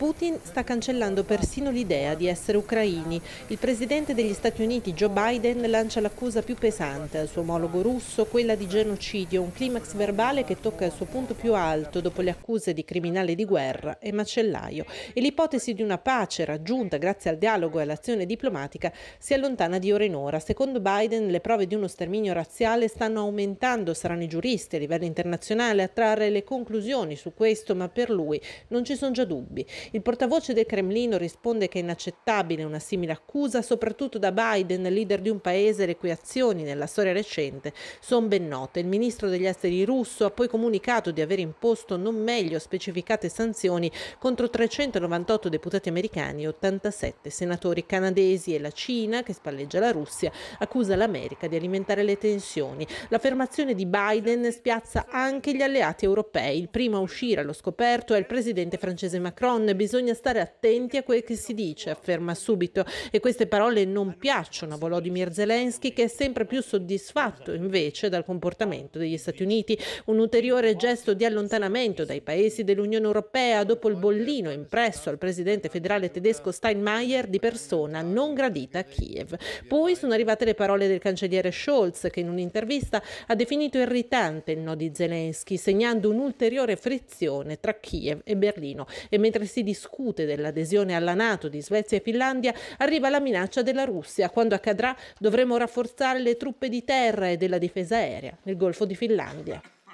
Putin sta cancellando persino l'idea di essere ucraini. Il presidente degli Stati Uniti Joe Biden lancia l'accusa più pesante al suo omologo russo, quella di genocidio, un climax verbale che tocca il suo punto più alto dopo le accuse di criminale di guerra e macellaio. E l'ipotesi di una pace raggiunta grazie al dialogo e all'azione diplomatica si allontana di ora in ora. Secondo Biden le prove di uno sterminio razziale stanno aumentando, saranno i giuristi a livello internazionale a trarre le conclusioni su questo, ma per lui non ci sono già dubbi. Il portavoce del Cremlino risponde che è inaccettabile una simile accusa, soprattutto da Biden, leader di un paese le cui azioni nella storia recente sono ben note. Il ministro degli esteri russo ha poi comunicato di aver imposto non meglio specificate sanzioni contro 398 deputati americani e 87 senatori canadesi e la Cina, che spalleggia la Russia, accusa l'America di alimentare le tensioni. L'affermazione di Biden spiazza anche gli alleati europei. Il primo a uscire allo scoperto è il presidente francese Macron, bisogna stare attenti a quel che si dice, afferma subito. E queste parole non piacciono a Volodymyr Zelensky, che è sempre più soddisfatto invece dal comportamento degli Stati Uniti. Un ulteriore gesto di allontanamento dai paesi dell'Unione Europea dopo il bollino impresso al presidente federale tedesco Steinmeier di persona non gradita a Kiev. Poi sono arrivate le parole del cancelliere Scholz, che in un'intervista ha definito irritante il no di Zelensky, segnando un'ulteriore frizione tra Kiev e Berlino. E mentre si discute dell'adesione alla Nato di Svezia e Finlandia, arriva la minaccia della Russia. Quando accadrà dovremo rafforzare le truppe di terra e della difesa aerea nel Golfo di Finlandia.